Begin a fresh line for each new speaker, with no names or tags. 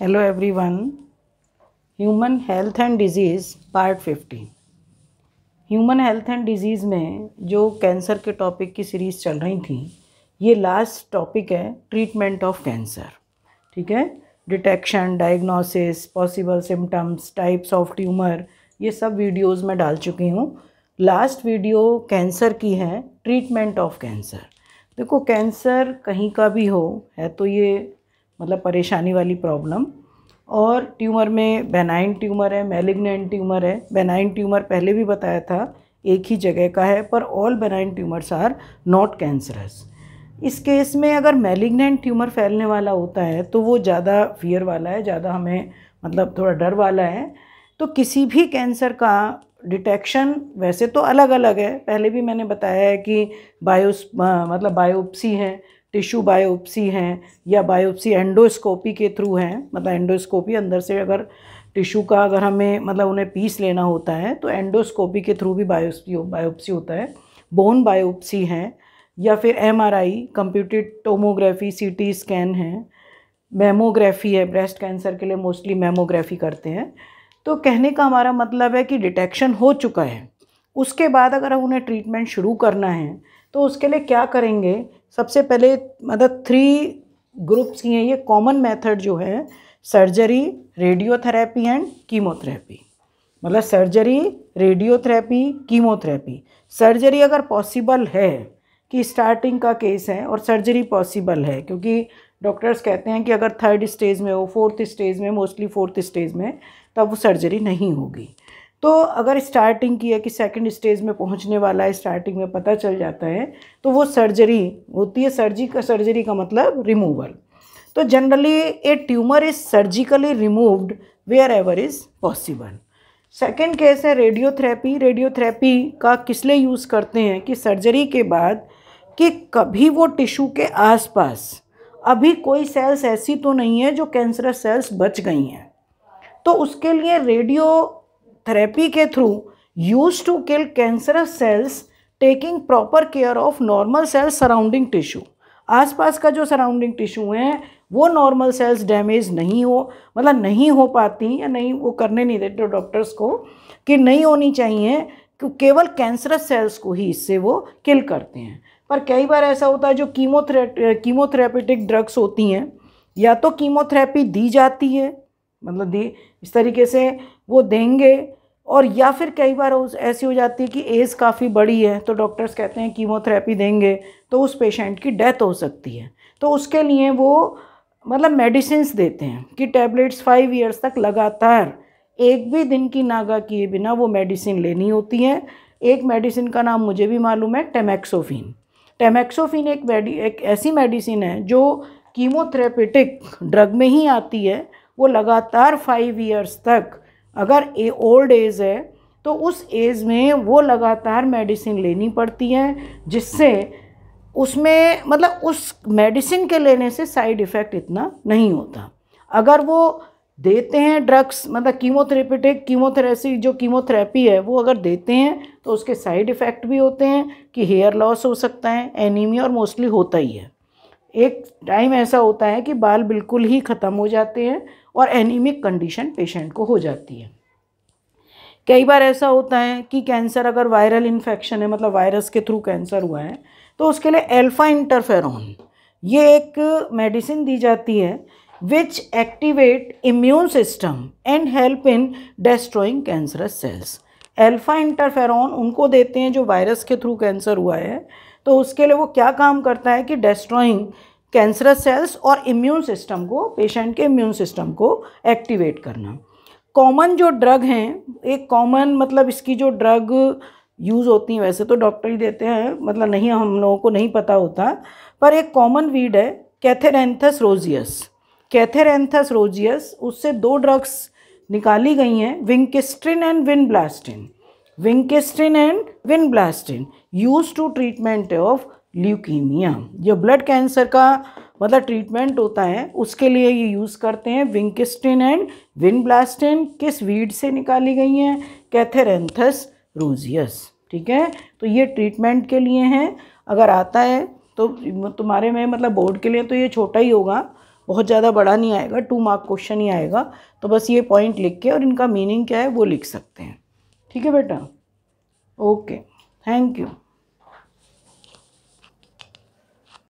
hello everyone human health and disease part fifteen human health and disease में जो cancer के topic की series चल रही थी ये लास्ट टॉपिक है ट्रीटमेंट ऑफ कैंसर ठीक है detection diagnosis possible symptoms types of tumour ये सब वीडियोस में डाल चुकी हूँ लास्ट वीडियो कैंसर की है ट्रीटमेंट ऑफ कैंसर देखो कैंसर कहीं का भी हो है तो ये मतलब परेशानी वाली प्रॉब्लम और ट्यूमर में बेनाइन ट्यूमर है मेलिग्नेंट ट्यूमर है बेनाइन ट्यूमर पहले भी बताया था एक ही जगह का है पर all benign tumours are not cancerous इस केस में अगर मेलिग्नेंट ट्यूमर फैलने वाला होता है तो वो ज़्यादा फियर वाला है ज़्यादा हमें मतलब थोड़ा डर वाला है तो किसी भी कैंसर का डिटेक्शन वैसे तो अलग अलग है पहले भी मैंने बताया है कि बायो मतलब बायोप्सी है टिश्यू बायोप्सी हैं या बायोप्सी एंडोस्कोपी के थ्रू हैं मतलब एंडोस्कोपी अंदर से अगर टिश्यू का अगर हमें मतलब उन्हें पीस लेना होता है तो एंडोस्कोपी के थ्रू भी बायोप्सी बायोप्सी होता है बोन बायोप्सी हैं या फिर M R I computed tomography C T scan है मेमोग्राफी है ब्रेस्ट कैंसर के लिए मोस्टली मेमोग्राफी करते हैं तो कहने का हमारा मतलब है कि डिटेक्शन हो चुका है उसके बाद अगर उन्हें ट्रीटमेंट शुरू करना है तो उसके लिए क्या करेंगे सबसे पहले मतलब थ्री ग्रुप्स की हैं ये कॉमन मेथड जो है सर्जरी रेडियोथेरेपी एंड कीमोथेरेपी मतलब सर्जरी रेडियोथेरेपी कीमोथेरेपी सर्जरी अगर पॉसिबल है कि स्टार्टिंग का केस है और सर्जरी पॉसिबल है क्योंकि डॉक्टर्स कहते हैं कि अगर थर्ड स्टेज में हो फोर्थ स्टेज में मोस्टली फोर्थ स्टेज में तब वो सर्जरी नहीं होगी तो अगर स्टार्टिंग की है कि सेकंड स्टेज में पहुंचने वाला है स्टार्टिंग में पता चल जाता है तो वो सर्जरी होती है सर्जी का सर्जरी का मतलब रिमूवल तो generally a tumour is surgically removed wherever is possible second case है रेडियोथेरेपी रेडियोथेरेपी का किस लिए यूज़ करते हैं कि सर्जरी के बाद कि कभी वो टिश्यू के आसपास अभी कोई सेल्स ऐसी तो नहीं है जो कैंसरस सेल्स बच गई हैं तो उसके लिए रेडियो थेरेपी के through used to kill cancerous cells taking proper care of normal cells surrounding tissue आसपास का जो सराउंडिंग टिश्यू है वो नॉर्मल सेल्स डैमेज नहीं हो मतलब नहीं हो पाती या नहीं वो करने नहीं देते डॉक्टर्स तो को कि नहीं होनी चाहिए केवल कैंसरस सेल्स को ही इससे वो किल करते हैं पर कई बार ऐसा होता है जो कीमोथ्रे कीमोथेरेपिटिक ड्रग्स होती हैं या तो कीमोथेरेपी दी जाती है मतलब दी इस तरीके से वो देंगे और या फिर कई बार ऐसी हो जाती है कि एज काफ़ी बड़ी है तो डॉक्टर्स कहते हैं कीमोथेरेपी देंगे तो उस पेशेंट की डेथ हो सकती है तो उसके लिए वो मतलब मेडिसिन देते हैं कि टैबलेट्स फाइव ईयर्स तक लगातार एक भी दिन की नागा किए बिना वो मेडिसिन लेनी होती है एक मेडिसिन का नाम मुझे भी मालूम है टेमेक्सोफिन टेमेक्सोफिन एक मेडी एक ऐसी मेडिसिन है जो कीमोथेरेपिटिक ड्रग में ही आती है वो लगातार फाइव ईयर्स तक अगर ए ओल्ड एज है तो उस एज में वो लगातार मेडिसिन लेनी पड़ती है जिससे उसमें मतलब उस मेडिसिन के लेने से साइड इफ़ेक्ट इतना नहीं होता अगर वो देते हैं ड्रग्स मतलब कीमोथेरेपिटिक कीमोथेरेसी जो कीमोथेरेपी है वो अगर देते हैं तो उसके साइड इफ़ेक्ट भी होते हैं कि हेयर लॉस हो सकता है एनीमिया और मोस्टली होता ही है एक टाइम ऐसा होता है कि बाल बिल्कुल ही ख़त्म हो जाते हैं और एनीमिक कंडीशन पेशेंट को हो जाती है कई बार ऐसा होता है कि कैंसर अगर वायरल इन्फेक्शन है मतलब वायरस के थ्रू कैंसर हुआ है तो उसके लिए एल्फ़ा इंटरफेरॉन ये एक मेडिसिन दी जाती है which activate immune system and help in destroying cancerous cells alpha interferon उनको देते हैं जो वायरस के थ्रू कैंसर हुआ है तो उसके लिए वो क्या काम करता है कि डेस्ट्रॉइंग कैंसरस सेल्स और इम्यून सिस्टम को पेशेंट के इम्यून सिस्टम को एक्टिवेट करना कॉमन जो ड्रग हैं एक कॉमन मतलब इसकी जो ड्रग यूज़ होती हैं वैसे तो डॉक्टर ही देते हैं मतलब नहीं हम लोगों को नहीं पता होता पर एक कॉमन वीड है कैथेरेंथस रोजियस कैथेरेंथस रोजियस उससे दो ड्रग्स निकाली गई हैं vincristine and vinblastine vincristine and vinblastine used to treatment of leukemia जो ब्लड कैंसर का मतलब ट्रीटमेंट होता है उसके लिए ये यूज़ करते हैं विंकिस्टिन एंड विनब्लास्टिन किस वीड से निकाली गई हैं कैथेरेंथस रोजियस ठीक है तो ये ट्रीटमेंट के लिए हैं अगर आता है तो तुम्हारे में मतलब बोर्ड के लिए तो ये छोटा ही होगा बहुत ज़्यादा बड़ा नहीं आएगा टू मार्क क्वेश्चन ही आएगा तो बस ये पॉइंट लिख के और इनका मीनिंग क्या है वो लिख सकते हैं ठीक है बेटा ओके थैंक यू